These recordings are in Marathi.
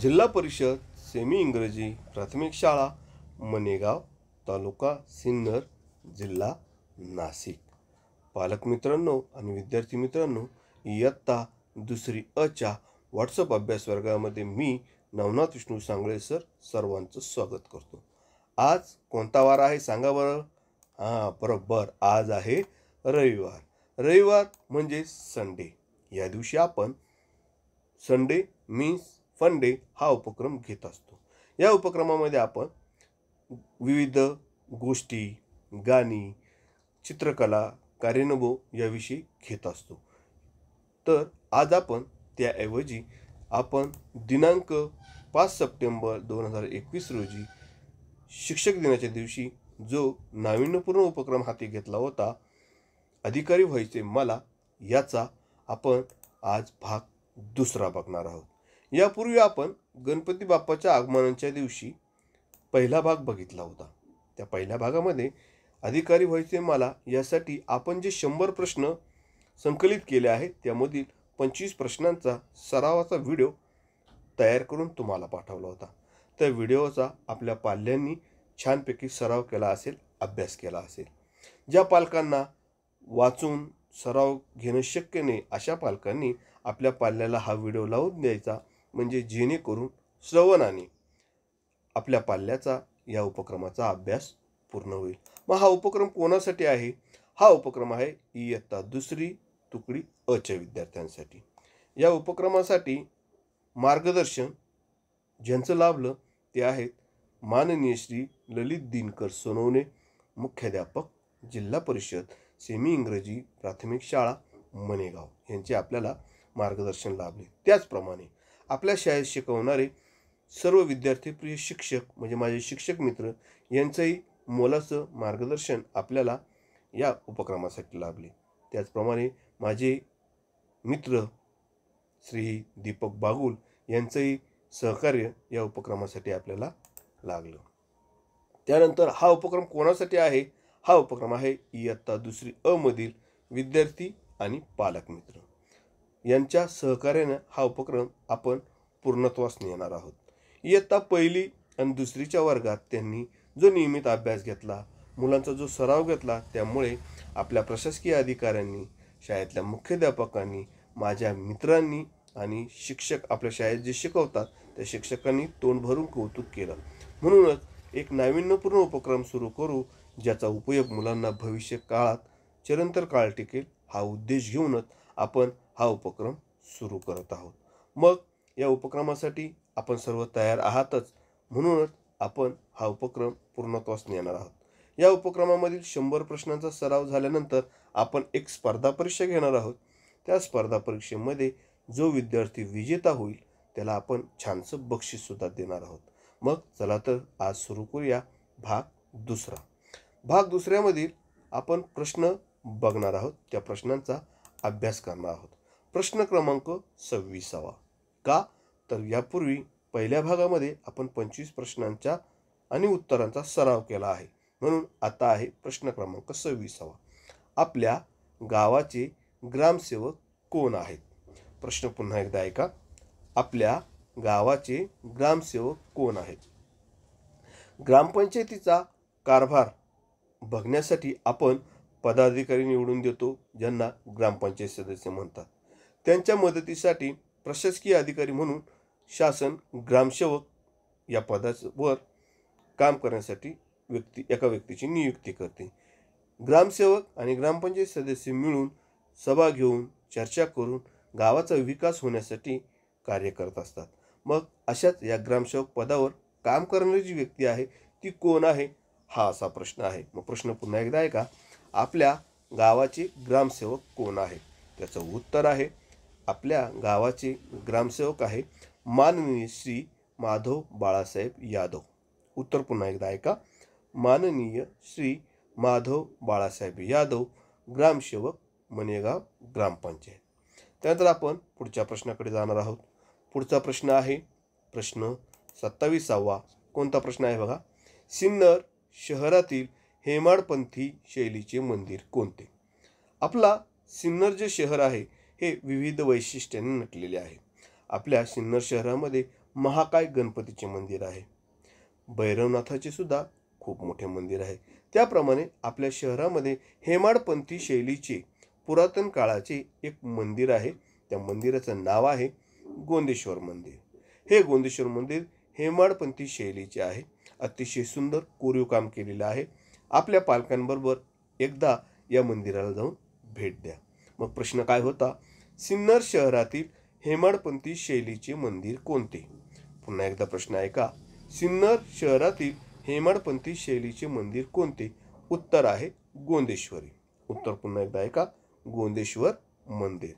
जिल्हा परिषद सेमी इंग्रजी प्राथमिक शाळा मनेगाव तालुका सिन्नर जिल्हा नाशिक पालकमित्रांनो आणि विद्यार्थी मित्रांनो इयत्ता दुसरी अच्या व्हॉट्सअप अभ्यास वर्गामध्ये मी नवनाथ विष्णू सांगळे सर सर्वांचं स्वागत करतो आज कोणता वार आहे सांगा बरं हां बरोबर आज आहे रविवार रविवार म्हणजे संडे या दिवशी आपण संडे मीन्स फंडे हा उपक्रम घेत असतो या उपक्रमामध्ये आपण विविध गोष्टी गाणी चित्रकला कार्यानुभव याविषयी घेत असतो तर आज आपण त्याऐवजी आपण दिनांक पाच सप्टेंबर दोन हजार एकवीस रोजी शिक्षक दिनाच्या दिवशी जो नाविन्यपूर्ण उपक्रम हाती घेतला होता अधिकारी व्हायचे मला याचा आपण आज भाग दुसरा बघणार आहोत यापूर्वी आपण गणपती बाप्पाच्या आगमनाच्या दिवशी पहिला भाग बघितला होता त्या पहिल्या भागामध्ये अधिकारी व्हायचे मला यासाठी आपण जे शंभर प्रश्न संकलित केले आहेत त्यामधील पंचवीस प्रश्नांचा सरावाचा व्हिडिओ तयार करून तुम्हाला पाठवला होता त्या व्हिडिओचा आपल्या पाल्यांनी छानपैकी सराव केला असेल अभ्यास केला असेल ज्या पालकांना वाचून सराव घेणं शक्य नाही अशा पालकांनी आपल्या पाल्याला हा व्हिडिओ लावून द्यायचा म्हणजे जेणेकरून श्रवणाने आपल्या पाल्याचा या उपक्रमाचा अभ्यास पूर्ण होईल मग हा उपक्रम कोणासाठी आहे हा उपक्रम आहे इयत्ता दुसरी तुकडी अच्या विद्यार्थ्यांसाठी या उपक्रमासाठी मार्गदर्शन ज्यांचं लाभलं ते आहेत माननीय श्री ललित दिनकर सोनवणे मुख्याध्यापक जिल्हा परिषद सेमी इंग्रजी प्राथमिक शाळा मनेगाव यांचे आपल्याला मार्गदर्शन लाभले त्याचप्रमाणे आपल्या शाळेत शिकवणारे सर्व विद्यार्थीप्रिय शिक्षक म्हणजे माझे शिक्षक मित्र यांचंही मोलाचं मार्गदर्शन आपल्याला या उपक्रमासाठी लाभले त्याचप्रमाणे माझे मित्र श्री दीपक बागुल यांचंही सहकार्य या उपक्रमासाठी आपल्याला लागलं त्यानंतर हा उपक्रम कोणासाठी आहे हा उपक्रम आहे इयत्ता दुसरी अमधील विद्यार्थी आणि पालक मित्र यांच्या सहकार्यानं हा उपक्रम आपण पूर्णत्वास नेणार आहोत इयत्ता पहिली आणि दुसरीच्या वर्गात त्यांनी जो नियमित अभ्यास घेतला मुलांचा जो सराव घेतला त्यामुळे आपल्या प्रशासकीय अधिकाऱ्यांनी शाळेतल्या मुख्याध्यापकांनी माझ्या मित्रांनी आणि शिक्षक आपल्या शाळेत जे शिकवतात त्या शिक्षकांनी तोंड भरून कौतुक केलं म्हणूनच एक नाविन्यपूर्ण उपक्रम सुरू करू ज्याचा उपयोग मुलांना भविष्य काळात चिरंतर काळ टिकेल हा उद्देश घेऊनच आपण हा उपक्रम सुरू करत आहोत मग या उपक्रमासाठी आपण सर्व तयार आहातच म्हणूनच आपण हा उपक्रम पूर्णत्वास नेणार आहोत या उपक्रमामधील शंभर प्रश्नांचा सराव झाल्यानंतर आपण एक स्पर्धा परीक्षा घेणार आहोत त्या स्पर्धा परीक्षेमध्ये जो विद्यार्थी विजेता होईल त्याला आपण छानसं बक्षीससुद्धा देणार आहोत मग चला तर आज सुरू करूया भाग दुसरा भाग दुसऱ्यामधील आपण प्रश्न बघणार आहोत त्या प्रश्नांचा अभ्यास करणार आहोत प्रश्न क्रमांक सव्वीसावा का तर यापूर्वी पहिल्या भागामध्ये आपण पंचवीस प्रश्नांच्या आणि उत्तरांचा सराव केला आहे म्हणून आता आहे प्रश्न क्रमांक सव्वीसावा आपल्या गावाचे ग्रामसेवक कोण आहेत प्रश्न पुन्हा एकदा ऐका आपल्या गावाचे ग्रामसेवक कोण आहेत ग्रामपंचायतीचा कारभार बघण्यासाठी आपण पदाधिकारी निवडून देतो ज्यांना ग्रामपंचायत सदस्य म्हणतात त्यांच्या मदतीसाठी प्रशासकीय अधिकारी म्हणून शासन ग्रामसेवक या पदावर काम करण्यासाठी व्यक्ती एका व्यक्तीची नियुक्ती करते ग्रामसेवक आणि ग्रामपंचायत सदस्य मिळून सभा घेऊन चर्चा करून गावाचा विकास होण्यासाठी कार्य करत असतात मग अशाच या ग्रामसेवक पदावर काम करणारी जी व्यक्ती आहे ती कोण आहे हा असा प्रश्न आहे मग प्रश्न पुन्हा एकदा आहे का आपल्या गावाचे ग्रामसेवक कोण आहे त्याचं उत्तर आहे आपल्या गावाचे ग्रामसेवक आहे माननीय श्री माधव बाळासाहेब यादव उत्तर पुन्हा एकदा ऐका माननीय श्री माधव बाळासाहेब यादव ग्रामसेवक मनेगाव ग्रामपंचायत त्यानंतर आपण पुढच्या प्रश्नाकडे जाणार आहोत पुढचा प्रश्न आहे प्रश्न सत्तावीसावा कोणता प्रश्न आहे बघा सिन्नर शहरातील हेमाडपंथी शैलीचे मंदिर कोणते आपला सिन्नर जे शहर आहे हे विविध वैशिष्ट्याने नटलेले आहे आपल्या सिन्नर शहरामध्ये महाकाय गणपतीचे मंदिर आहे भैरवनाथाचे सुद्धा खूप मोठे मंदिर आहे त्याप्रमाणे आपल्या शहरामध्ये हेमाडपंथी शैलीचे पुरातन काळाचे एक मंदिर आहे त्या मंदिराचं नाव आहे गोंदेश्वर मंदिर हे गोंदेश्वर मंदिर हेमाडपंथी शैलीचे आहे अतिशय सुंदर कोरीव काम केलेलं आहे आपल्या पालकांबरोबर एकदा या मंदिराला जाऊन भेट द्या मग प्रश्न काय होता सिन्नर शहरातील हेमाडपंथी शैलीचे मंदिर कोणते पुन्हा एकदा प्रश्न ऐका सिन्नर शहरातील हेमाडपंथी शैलीचे मंदिर कोणते उत्तर आहे गोंदेश्वरी उत्तर पुन्हा एकदा ऐका गोंदेश्वर मंदिर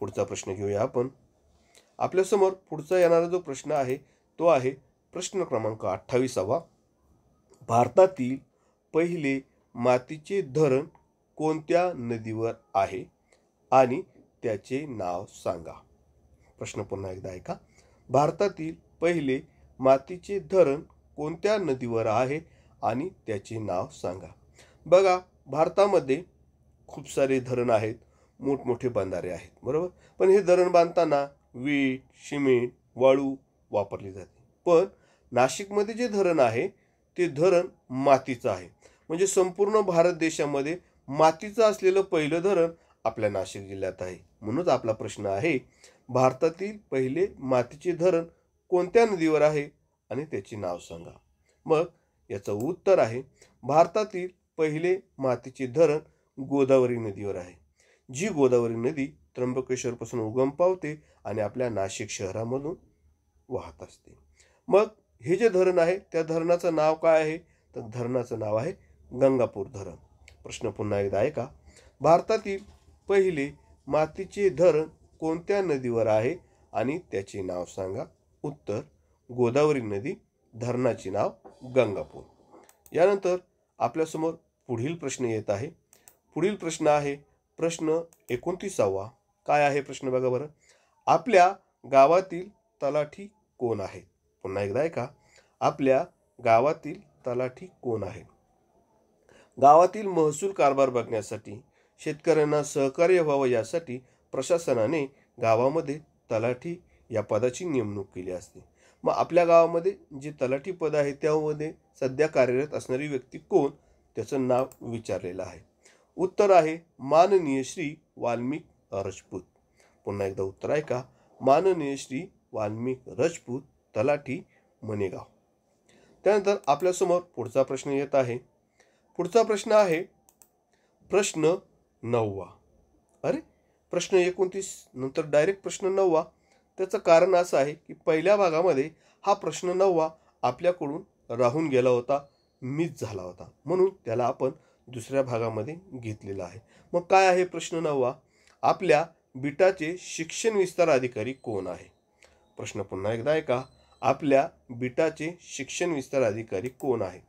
पुढचा प्रश्न घेऊया आपण आपल्यासमोर पुढचा येणारा जो प्रश्न आहे तो आहे प्रश्न क्रमांक अठ्ठावीसावा भारतातील पहिले मातीचे धरण कोणत्या नदीवर आहे आणि त्याचे नाव सांगा प्रश्न पुन्हा एकदा ऐका भारतातील पहिले मातीचे धरण कोणत्या नदीवर आहे आणि त्याचे नाव सांगा बघा भारतामध्ये खूप सारे धरण आहेत मोठमोठे बंधारे आहेत बरोबर पण हे धरण बांधताना वीट सिमेंट वाळू वापरली जाते पण नाशिकमध्ये जे धरण आहे ते धरण मातीचं आहे म्हणजे संपूर्ण भारत देशामध्ये मातीचं असलेलं पहिलं धरण आपल्या नाशिक जिल्ह्यात आहे म्हणूनच आपला प्रश्न आहे भारतातील पहिले मातीचे धरण कोणत्या नदीवर आहे आणि त्याचे नाव सांगा मग याचं उत्तर आहे भारतातील पहिले मातीचे धरण गोदावरी नदीवर आहे जी गोदावरी नदी त्र्यंबकेश्वरपासून उगम पावते आणि आपल्या नाशिक शहरामधून वाहत असते मग हे जे धरण आहे त्या धरणाचं नाव काय आहे तर धरणाचं नाव आहे गंगापूर धरण प्रश्न पुन्हा एकदा आहे का भारतातील पहिली मातीचे धरण कोणत्या नदीवर आहे आणि त्याचे नाव सांगा उत्तर गोदावरी नदी धरणाचे नाव गंगापूर यानंतर आपल्यासमोर पुढील प्रश्न येत आहे पुढील प्रश्न आहे प्रश्न एकोणतीसावा काय आहे प्रश्न बघा बरं आपल्या गावातील तलाठी कोण आहे पुन्हा एकदा ऐका आपल्या गावातील तलाठी कोण आहे गावातील महसूल कारभार बघण्यासाठी शेतकऱ्यांना सहकार्य व्हावं यासाठी प्रशासनाने गावामध्ये तलाठी या पदाची नेमणूक केली असते मग आपल्या गावामध्ये जे तलाठी पद आहे त्यामध्ये सध्या कार्यरत असणारी व्यक्ती कोण त्याचं नाव विचारलेलं आहे उत्तर आहे माननीय श्री वाल्मिक रजपूत पुन्हा एकदा उत्तर आहे का माननीय श्री वाल्मिक रजपूत तलाठी मनेगाव त्यानंतर आपल्यासमोर पुढचा प्रश्न येत आहे पुढचा प्रश्न आहे प्रश्न नववा अरे प्रश्न एकोणतीस नंतर डायरेक्ट प्रश्न नववा त्याचं कारण असं आहे की पहिल्या भागामध्ये हा प्रश्न नववा आपल्याकडून राहून गेला होता मिस झाला होता म्हणून त्याला आपण दुसऱ्या भागामध्ये घेतलेला आहे मग काय आहे प्रश्न नववा आपल्या बिटाचे शिक्षण विस्तार अधिकारी कोण आहे प्रश्न पुन्हा एकदा ऐका आपल्या बिटाचे शिक्षण विस्तार अधिकारी कोण आहे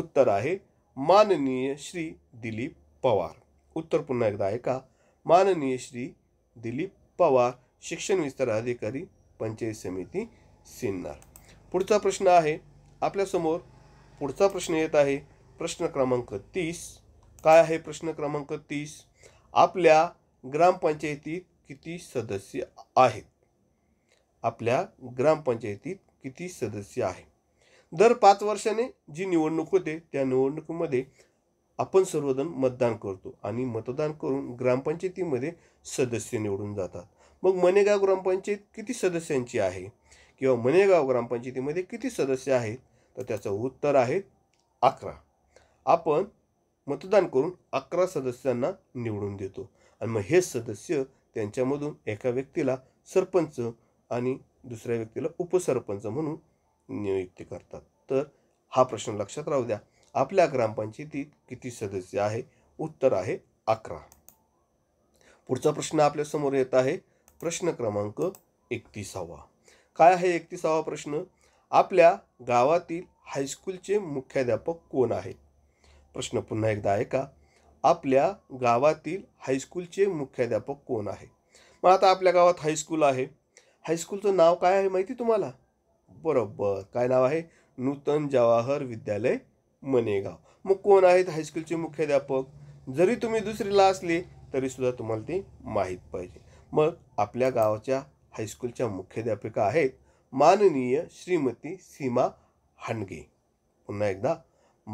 उत्तर आहे माननीय श्री दिलीप पवार उत्तर पुन्हा एकदा ऐका माननीय श्री दिलीप पवार शिक्षण विस्तार अधिकारी पंचायत समिती सिन्नर पुढचा प्रश्न आहे आपल्यासमोर पुढचा प्रश्न येत आहे प्रश्न क्रमांक तीस काय आहे प्रश्न क्रमांक तीस आपल्या ग्रामपंचायतीत किती सदस्य आहेत आपल्या ग्रामपंचायतीत किती सदस्य आहे दर पाच वर्षाने जी निवडणूक होते त्या निवडणुकीमध्ये आपण सर्वजण मतदान करतो आणि मतदान करून ग्रामपंचायतीमध्ये सदस्य निवडून जातात मग मनेगाव ग्रामपंचायत किती सदस्यांची आहे किंवा मनेगाव ग्रामपंचायतीमध्ये किती सदस्य आहेत तर त्याचं उत्तर आहे अकरा आपण मतदान करून अकरा सदस्यांना निवडून देतो आणि मग हे सदस्य त्यांच्यामधून एका व्यक्तीला सरपंच आणि दुसऱ्या व्यक्तीला उपसरपंच म्हणून नियुक्ती करतात तर हा प्रश्न लक्षात राहू द्या आपल्या ग्रामपंचायतीत किती सदस्य आहे उत्तर आहे अकरा पुढचा प्रश्न आपल्यासमोर येत आहे प्रश्न क्रमांक एकतीसावा काय आहे एकतीसावा प्रश्न आपल्या गावातील हायस्कूलचे मुख्याध्यापक कोण आहेत प्रश्न पुन्हा एकदा ऐका आपल्या गावातील हायस्कूलचे मुख्याध्यापक कोण आहे मग आता आपल्या गावात हायस्कूल आहे हायस्कूलचं नाव काय आहे माहिती तुम्हाला बरोबर काय नाव आहे नूतन जवाहर विद्यालय मनेगाव मग कोण आहेत हायस्कूलचे मुख्याध्यापक जरी तुम्ही दुसरीला असले तरीसुद्धा तुम्हाला ते माहीत पाहिजे मग आपल्या गावाच्या हायस्कूलच्या मुख्याध्यापिका आहेत माननीय श्रीमती सीमा हांडगे पुन्हा एकदा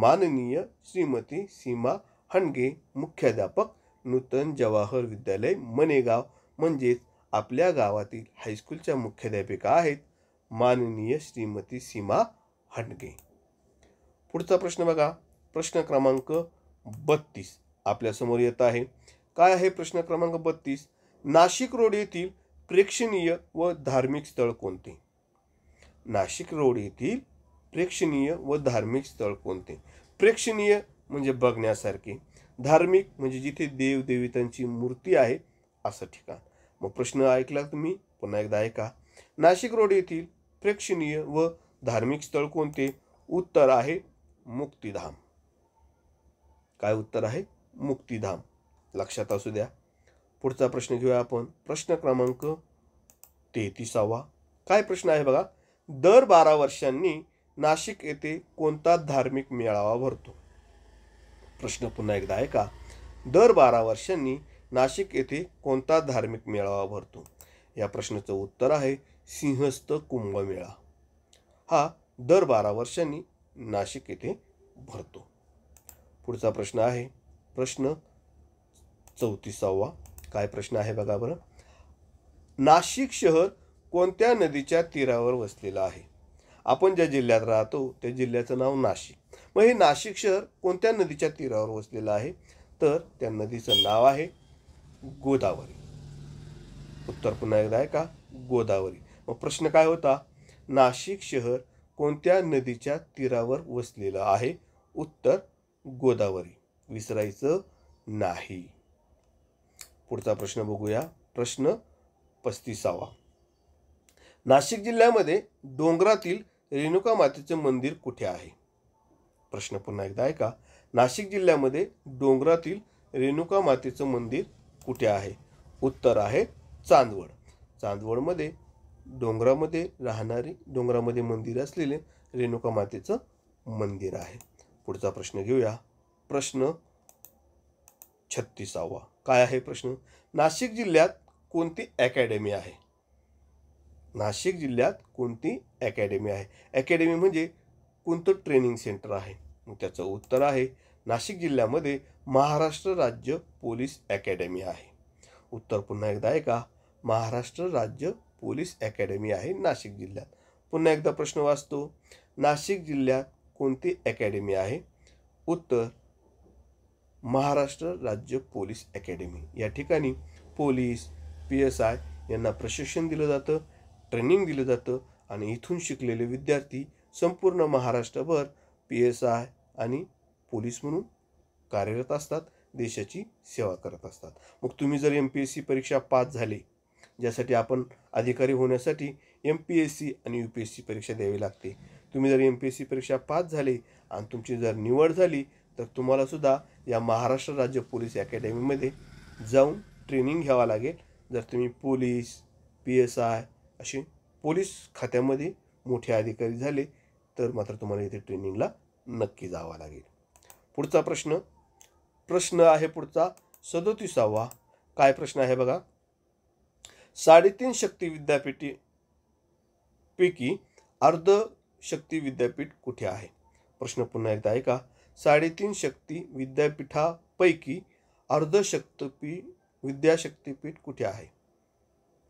माननीय श्रीमती सीमा हांडगे मुख्याध्यापक नूतन जवाहर विद्यालय मनेगाव म्हणजेच आपल्या गावातील हायस्कूलच्या मुख्याध्यापिका आहेत माननीय श्रीमती सीमा हांडगे पुढचा प्रश्न बघा प्रश्न क्रमांक बत्तीस आपल्यासमोर येत आहे काय आहे प्रश्न क्रमांक बत्तीस नाशिक रोड येथील प्रेक्षणीय व धार्मिक स्थळ कोणते नाशिक रोड येथील प्रेक्षणीय व धार्मिक स्थळ कोणते प्रेक्षणीय म्हणजे बघण्यासारखे धार्मिक म्हणजे जिथे देवदेवितांची मूर्ती आहे असं ठिकाण मग प्रश्न ऐकला तुम्ही पुन्हा एकदा ऐका नाशिक रोड येथील प्रेक्षणीय व धार्मिक स्थळ कोणते उत्तर आहे मुक्तिधाम काय उत्तर आहे मुक्तिधाम लक्षात असू द्या पुढचा प्रश्न घेऊया आपण प्रश्न क्रमांक तेहतीसावा काय प्रश्न आहे बघा दर बारा वर्षांनी नाशिक येथे कोणता धार्मिक मेळावा भरतो प्रश्न पुन्हा एकदा आहे का दर बारा वर्षांनी नाशिक येथे कोणता धार्मिक मेळावा भरतो या प्रश्नाचं उत्तर आहे सिंहस्थ कुंभमेळा हा दर बारा वर्षांनी नाशिक येथे भरतो पुढचा प्रश्न आहे प्रश्न चौतीसावा काय प्रश्न आहे बघा बरं नाशिक शहर कोणत्या नदीच्या तीरावर वसलेलं आहे आपण ज्या जिल्ह्यात राहतो त्या जिल्ह्याचं नाव नाशिक मग हे नाशिक शहर कोणत्या नदीच्या तीरावर वसलेलं आहे तर त्या नदीचं नाव आहे गोदावरी उत्तर पुन्हा एकदा आहे का गोदावरी मग प्रश्न काय होता नाशिक शहर कोणत्या नदीच्या तीरावर वसलेलं आहे उत्तर गोदावरी विसरायचं नाही पुढचा प्रश्न बघूया प्रश्न पस्तीसावा नाशिक जिल्ह्यामध्ये डोंगरातील रेणुका मातेचं मंदिर कुठे आहे प्रश्न पुन्हा एकदा ऐका नाशिक जिल्ह्यामध्ये डोंगरातील रेणुका मातेचं मंदिर कुठे आहे उत्तर आहे चांदवड चांदवडमध्ये डोंगरामध्ये राहणारे डोंगरामध्ये मंदिर असलेले रेणुका मातेचं मंदिर आहे पुढचा प्रश्न घेऊया प्रश्न छत्तीसावा काय आहे प्रश्न नाशिक जिल्ह्यात कोणती अकॅडमी आहे नाशिक जिल्ह्यात कोणती अकॅडमी आहे अकॅडमी म्हणजे कोणतं ट्रेनिंग सेंटर आहे त्याचं उत्तर आहे नाशिक जिल्ह्यामध्ये महाराष्ट्र राज्य पोलीस अकॅडमी आहे उत्तर पुन्हा एकदा आहे का महाराष्ट्र राज्य पोलीस अकॅडमी आहे नाशिक जिल्ह्यात पुन्हा एकदा प्रश्न वाचतो नाशिक जिल्ह्यात कोणती अकॅडमी आहे उत्तर महाराष्ट्र राज्य पोलीस अकॅडमी या ठिकाणी पोलीस पी एस आय यांना प्रशिक्षण दिलं जातं ट्रेनिंग दिलं जातं आणि इथून शिकलेले विद्यार्थी संपूर्ण महाराष्ट्रभर पी एस आय आणि पोलीस म्हणून कार्यरत असतात देशाची सेवा करत असतात मग तुम्ही जर एम पी एस सी परीक्षा पास झाली ज्यासाठी आपण अधिकारी होण्यासाठी एम पी एस सी आणि यू पी एस सी परीक्षा द्यावी लागते तुम्ही जर एम पी एस सी परीक्षा पास झाली आणि तुमची जर निवड झाली तर तुम्हालासुद्धा या महाराष्ट्र राज्य पोलीस अकॅडमीमध्ये जाऊन ट्रेनिंग घ्यावा लागेल जर तुम्ही पोलीस पी एस आय असे पोलीस खात्यामध्ये मोठे अधिकारी झाले तर मात्र तुम्हाला इथे ट्रेनिंगला नक्की जावा लागेल पुढचा प्रश्न प्रश्न आहे पुढचा सदोतीसावा काय प्रश्न आहे बघा साडेतीन शक्ती विद्यापीठी पैकी अर्ध शक्ती विद्यापीठ कुठे आहे प्रश्न पुन्हा एकदा ऐका साडेतीन शक्ती विद्यापीठापैकी अर्धशक्तपी विद्याशक्तीपीठ कुठे आहे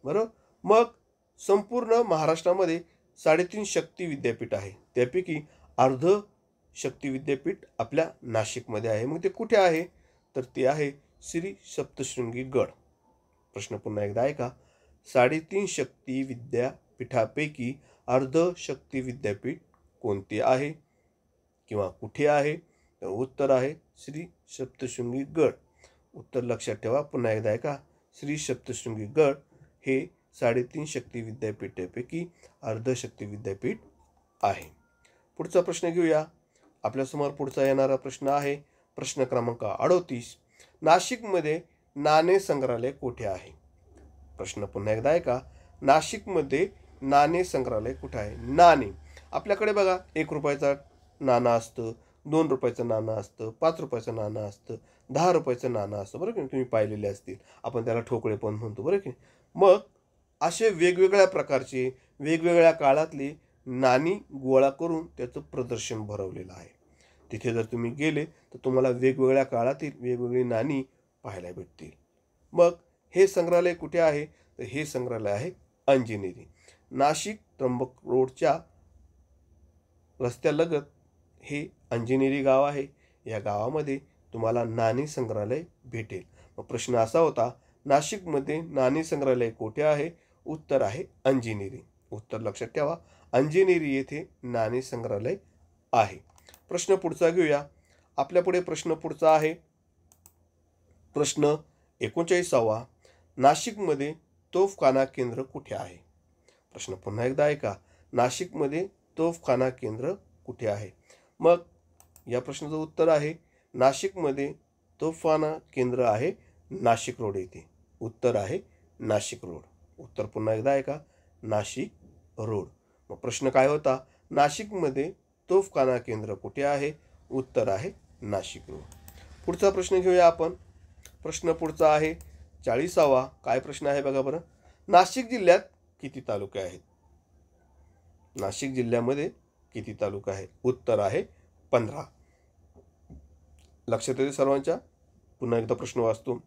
बरं मग संपूर्ण महाराष्ट्रामध्ये साडेतीन शक्ती विद्यापीठ आहे त्यापैकी अर्ध शक्ती विद्यापीठ आपल्या नाशिकमध्ये आहे मग ते कुठे आहे तर ते आहे श्री सप्तशृंगी गड प्रश्न पुन्हा एकदा ऐका साडेतीन शक्ती विद्यापीठापैकी अर्ध शक्ती विद्यापीठ कोणते आहे किंवा कुठे आहे तर उत्तर आहे श्री सप्तशृंगी गड उत्तर लक्षात ठेवा पुन्हा एकदा ऐका श्री सप्तशृंगी गड हे साडेतीन शक्ती विद्यापीठापैकी अर्धशक्ती विद्यापीठ आहे पुढचा प्रश्न घेऊया आपल्यासमोर पुढचा येणारा प्रश्न आहे प्रश्न क्रमांक अडोतीस नाशिकमध्ये नाणे संग्रहालय कोठे आहे प्रश्न पुन्हा एकदा ऐका नाशिकमध्ये नाणे संग्रहालय कुठं आहे नाणे आपल्याकडे बघा एक रुपयाचा नाणं असतं दोन रुपयाचं नाणं असतं पाच रुपयाचं नाणं असतं दहा रुपयाचं नाणं असतं बरं की तुम्ही पाहिलेले असतील आपण त्याला ठोकळे पण म्हणतो बरं की मग असे वेगवेगळ्या प्रकारचे वेगवेगळ्या काळातली नाणी गोळा करून त्याचं प्रदर्शन भरवलेलं आहे तिथे जर तुम्ही गेले तर तुम्हाला वेगवेगळ्या काळातील वेगवेगळी नाणी पाहायला भेटतील मग हे संग्रहालय कुठे आहे तर हे संग्रहालय आहे अंजिनेरी नाशिक त्र्यंबक रोडच्या रस्त्यालगत हे अंजनेरी गाव आहे या गावामध्ये तुम्हाला नाणी संग्रहालय भेटेल मग प्रश्न असा होता नाशिकमध्ये नाणी संग्रहालय कुठे आहे उत्तर आहे अंजिनेरी उत्तर लक्षात ठेवा अंजनेरी येथे नाणी संग्रहालय आहे प्रश्न पुढचा घेऊया आपल्यापुढे प्रश्न पुढचा आहे प्रश्न एकोणचाळीसावा नाशिकमध्ये तोफखाना केंद्र कुठे आहे प्रश्न पुन्हा एकदा ऐका नाशिकमध्ये तोफखाना केंद्र कुठे आहे मग या प्रश्नाचं उत्तर आहे नाशिकमध्ये तोफखाना केंद्र आहे नाशिक रोड येथे उत्तर आहे नाशिक रोड उत्तर पुन्हा एकदा ऐका नाशिक रोड मग प्रश्न काय होता नाशिकमध्ये तोफखाना केंद्र कुठे आहे उत्तर आहे नाशिक रोड पुढचा प्रश्न घेऊया आपण प्रश्न पुढचा आहे चाळीसावा काय प्रश्न आहे बघा बरं नाशिक जिल्ह्यात किती तालुके आहेत नाशिक जिल्ह्यामध्ये किती तालुका आहे उत्तर आहे पंधरा लक्षात येते सर्वांच्या पुन्हा एकदा प्रश्न वाचतो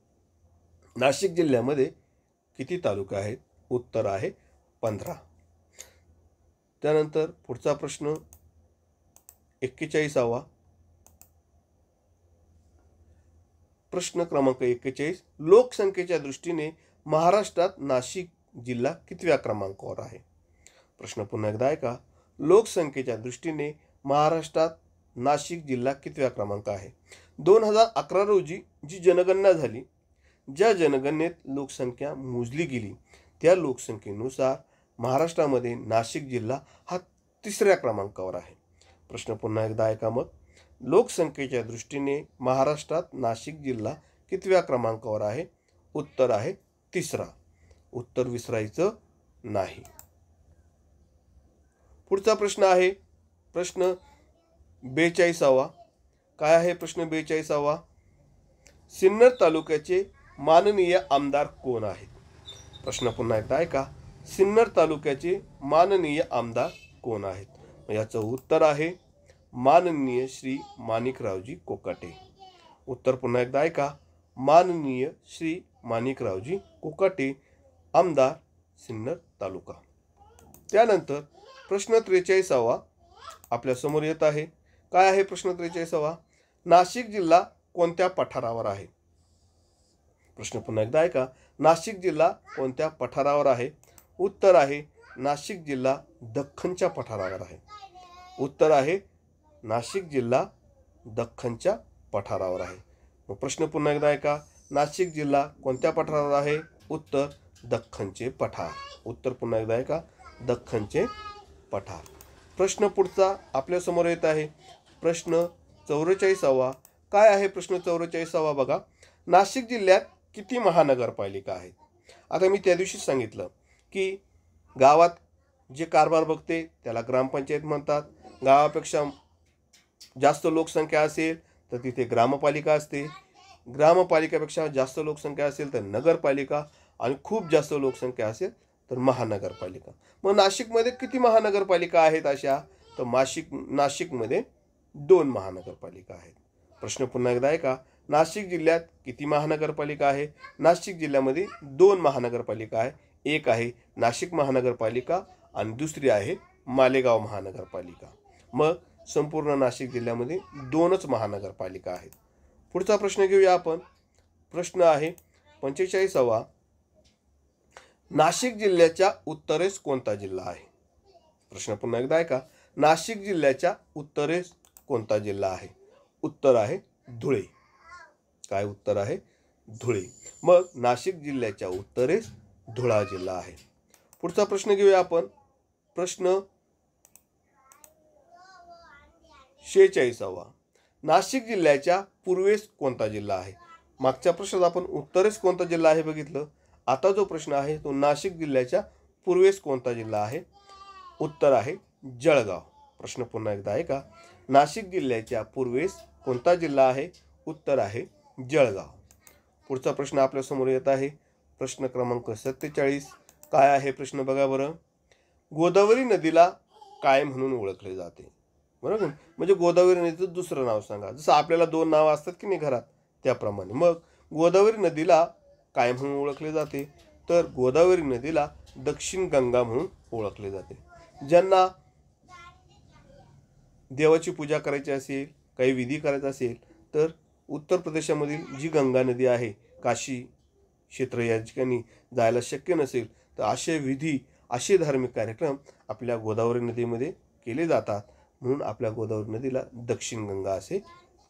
नाशिक जिल्ह्यामध्ये किती तालुका आहेत उत्तर आहे पंधरा त्यानंतर पुढचा प्रश्न एक्केचाळीसावा प्रश्न क्रमांक एक्केचाळीस लोकसंख्येच्या दृष्टीने महाराष्ट्रात नाशिक जिल्हा कितव्या क्रमांकावर आहे प्रश्न पुन्हा एकदा ऐका लोकसंख्येच्या दृष्टीने महाराष्ट्रात नाशिक जिल्हा कितव्या क्रमांक आहे दोन हजार अकरा रोजी जी जनगणना झाली ज्या जनगणनेत लोकसंख्या मोजली गेली त्या लोकसंख्येनुसार महाराष्ट्रामध्ये नाशिक जिल्हा हा तिसऱ्या क्रमांकावर आहे प्रश्न पुन्हा एकदा ऐका मग लोकसंख्येच्या दृष्टीने महाराष्ट्रात नाशिक जिल्हा कितव्या क्रमांकावर आहे उत्तर आहे तिसरा उत्तर विसरायचं नाही पुढचा प्रश्न आहे प्रश्न बेचाळीसावा काय आहे प्रश्न बेचाळीसावा सिन्नर तालुक्याचे माननीय आमदार कोण आहेत प्रश्न पुन्हा एकदा आहे का सिन्नर तालुक्याचे माननीय आमदार कोण आहेत याचं उत्तर आहे माननीय श्री माणिकरावजी कोकाटे उत्तर पुन्हा एकदा ऐका माननीय श्री माणिकरावजी कोकाटे आमदार सिन्नर तालुका त्यानंतर प्रश्न त्रेचाळीसावा आपल्यासमोर येत आहे काय आहे प्रश्न त्रेचाळीसावा नाशिक जिल्हा कोणत्या पठारावर आहे प्रश्न पुन्हा एकदा ऐका नाशिक जिल्हा कोणत्या पठारावर आहे उत्तर आहे नाशिक जिल्हा दख्खनच्या पठारावर आहे उत्तर आहे नाशिक जिल्हा दख्खनच्या पठारावर आहे मग प्रश्न पुन्हा एकदा ऐका नाशिक जिल्हा कोणत्या पठारावर आहे उत्तर दख्खनचे पठार उत्तर पुन्हा एकदा ऐका दख्खनचे पठार प्रश्न पुढचा आपल्यासमोर येत आहे प्रश्न चौवेचाळीसावा काय आहे प्रश्न चौवेचाळीसावा बघा नाशिक जिल्ह्यात किती महानगरपालिका आहेत आता मी त्या दिवशीच सांगितलं की गावात जे कारभार बघते त्याला ग्रामपंचायत म्हणतात गावापेक्षा जास्त लोकसंख्या असेल तर तिथे ग्रामपालिका असते ग्रामपालिकेपेक्षा जास्त लोकसंख्या असेल तर नगरपालिका आणि खूप जास्त लोकसंख्या असेल तर महानगरपालिका मग नाशिकमध्ये किती महानगरपालिका आहेत अशा तर माशिक नाशिकमध्ये दोन महानगरपालिका आहेत प्रश्न पुन्हा एकदा आहे का नाशिक जिल्ह्यात किती महानगरपालिका आहे नाशिक जिल्ह्यामध्ये दोन महानगरपालिका आहे एक आहे नाशिक महानगरपालिका आणि दुसरी आहे मालेगाव महानगरपालिका मग संपूर्ण नाशिक जिल्ह्यामध्ये दोनच महानगरपालिका आहेत पुढचा प्रश्न घेऊया आपण प्रश्न आहे पंचेचाळीसावा नाशिक जिल्ह्याच्या उत्तरेस कोणता जिल्हा आहे प्रश्न पुन्हा एकदा ऐका नाशिक जिल्ह्याच्या उत्तरेस कोणता जिल्हा आहे उत्तर आहे धुळे काय उत्तर आहे धुळे मग नाशिक जिल्ह्याच्या उत्तरेस धुळा जिल्हा आहे पुढचा प्रश्न घेऊया आपण प्रश्न शेहेचाळीसावा नाशिक जिल्ह्याच्या पूर्वेस कोणता जिल्हा आहे मागच्या प्रश्नात आपण उत्तरेस कोणता जिल्हा आहे बघितलं आता जो प्रश्न आहे तो नाशिक जिल्ह्याच्या पूर्वेस कोणता जिल्हा आहे उत्तर आहे जळगाव प्रश्न पुन्हा एकदा आहे का नाशिक जिल्ह्याच्या पूर्वेस कोणता जिल्हा आहे उत्तर आहे जळगाव पुढचा प्रश्न आपल्यासमोर येत आहे प्रश्न क्रमांक सत्तेचाळीस काय आहे प्रश्न बघा बरं गोदावरी नदीला काय म्हणून ओळखले जाते बरोबर म्हणजे गोदावरी नदीचं दुसरं नाव सांगा जसं आपल्याला दोन नावं असतात की नाही घरात त्याप्रमाणे मग गोदावरी नदीला काय म्हणून ओळखले जाते तर गोदावरी नदीला दक्षिण गंगा म्हणून ओळखले जाते ज्यांना देवाची पूजा करायची असेल काही विधी करायचा असेल तर उत्तर प्रदेशामधील जी गंगा नदी आहे काशी क्षेत्र या ठिकाणी जायला शक्य नसेल तर असे विधी असे धार्मिक कार्यक्रम आपल्या गोदावरी नदीमध्ये केले जातात म्हणून आपल्या गोदावरी नदीला दक्षिण गंगा असे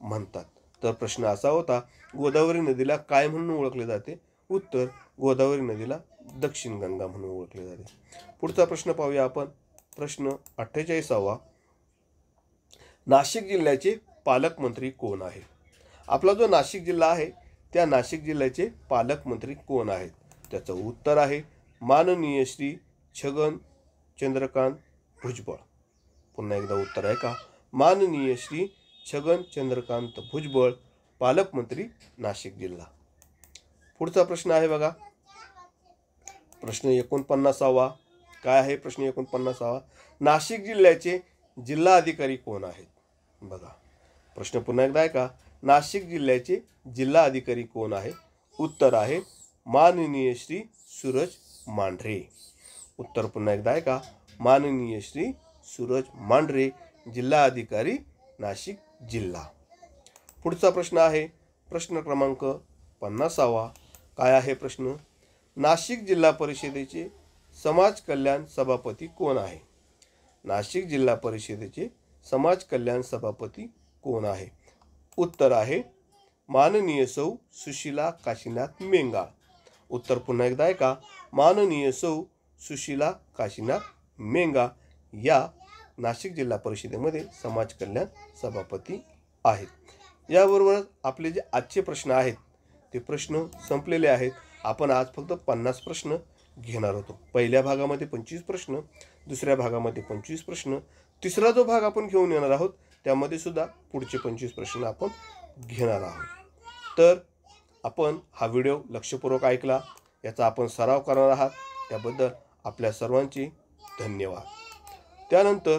म्हणतात तर प्रश्न असा होता गोदावरी नदीला काय म्हणून ओळखले जाते उत्तर गोदावरी नदीला दक्षिण गंगा म्हणून ओळखले जाते पुढचा प्रश्न पाहूया आपण प्रश्न अठ्ठेचाळीसावा नाशिक जिल्ह्याचे पालकमंत्री कोण आहेत आपला जो नाशिक जिल्हा आहे त्या नाशिक जिल्ह्याचे पालकमंत्री कोण आहेत त्याचं उत्तर आहे माननीय श्री छगन चंद्रकांत भुजबळ पुन्हा एकदा उत्तर आहे का माननीय श्री छगन चंद्रकांत भुजबळ पालकमंत्री नाशिक जिल्हा पुढचा प्रश्न आहे बघा प्रश्न एकोणपन्नासावा काय आहे प्रश्न एकोणपन्नासावा नाशिक जिल्ह्याचे जिल्हा अधिकारी कोण आहेत बघा प्रश्न पुन्हा एकदा आहे का नाशिक जिल्ह्याचे जिल्हा अधिकारी कोण आहे उत्तर आहे माननीय श्री सूरज मांढरे उत्तर पुन्हा एकदा आहे का माननीय श्री सूरज मांढरे जिल्हा अधिकारी नाशिक जिल्हा पुढचा प्रश्न आहे प्रश्न क्रमांक पन्नासावा काय आहे प्रश्न नाशिक जिल्हा परिषदेचे समाज कल्याण सभापती कोण आहे नाशिक जिल्हा परिषदेचे समाज कल्याण सभापती कोण आहे उत्तर आहे माननीय सौ सुशीला काशीनाथ मेंगाळ उत्तर पुन्हा एकदा ऐका माननीय सौ सुशीला काशीनाथ मेंगा या नाशिक जिल्हा परिषदेमध्ये समाज कल्याण सभापती आहेत याबरोबरच आपले जे आजचे प्रश्न आहेत ते प्रश्न संपलेले आहेत आपण आज फक्त पन्नास प्रश्न घेणार होतो पहिल्या भागामध्ये पंचवीस प्रश्न दुसऱ्या भागामध्ये पंचवीस प्रश्न तिसरा जो भाग आपण घेऊन येणार आहोत त्यामध्ये सुद्धा पुढचे पंचवीस प्रश्न आपण घेणार आहोत तर आपण हा व्हिडिओ लक्षपूर्वक ऐकला याचा आपण सराव करणार आहात त्याबद्दल आपल्या सर्वांची धन्यवाद त्यानंतर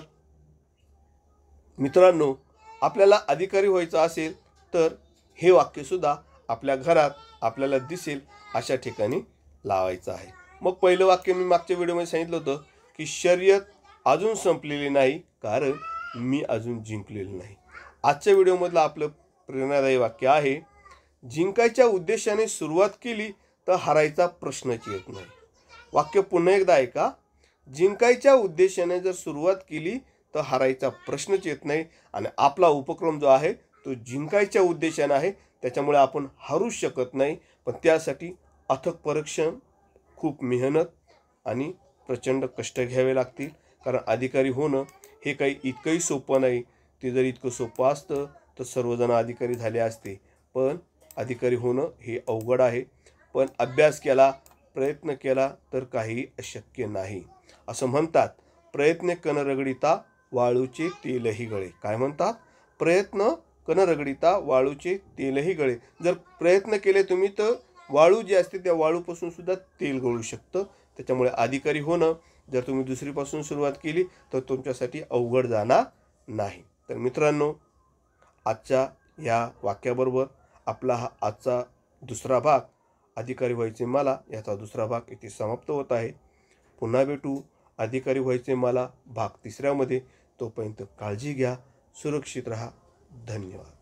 मित्रांनो आपल्याला अधिकारी व्हायचं असेल तर हे वाक्यसुद्धा आपल्या घरात आपल्याला दिसेल अशा ठिकाणी लावायचं आहे मग पहिलं वाक्य मी मागच्या व्हिडिओमध्ये सांगितलं होतं की शर्यत अजून संपलेली नाही कारण मी अजून जिंकलेलं नाही आजच्या व्हिडिओमधलं आपलं प्रेरणादायी वाक्य आहे जिंकायच्या उद्देशाने सुरुवात केली तर हरायचा प्रश्नच येत नाही वाक्य पुन्हा एकदा ऐका जिंकायच्या उद्देशाने जर सुरुवात केली तर हारायचा प्रश्नच येत नाही आणि आपला उपक्रम जो आहे तो जिंकायच्या उद्देशाने आहे त्याच्यामुळे आपण हारूच शकत नाही पण त्यासाठी अथक परीक्षण खूप मेहनत आणि प्रचंड कष्ट घ्यावे लागतील कारण अधिकारी होणं हे काही इतकंही सोपं नाही ते जर इतकं सोपं असतं तर सर्वजण अधिकारी झाले असते पण अधिकारी होणं हे अवघड आहे पण अभ्यास केला प्रयत्न केला तर काही अशक्य नाही असं म्हणतात प्रयत्न कनरगडिता वाळूचे तेलही गळे काय म्हणतात प्रयत्न कनरगडिता वाळूचे तेलही गळे जर प्रयत्न केले तुम्ही तर वाळू जे असते त्या वाळूपासून सुद्धा तेल गळू शकतं त्याच्यामुळे अधिकारी होणं जर तुम्ही दुसरीपासून सुरुवात केली तर तुमच्यासाठी अवघड जाणार नाही तर मित्रांनो आजच्या या वाक्याबरोबर आपला हा आजचा दुसरा भाग अधिकारी व्हायचे मला याचा दुसरा भाग इथे समाप्त होत आहे पुन्हा भेटू अधिकारी व्हायचे मला भाग तिसऱ्यामध्ये तोपर्यंत काळजी घ्या सुरक्षित रहा धन्यवाद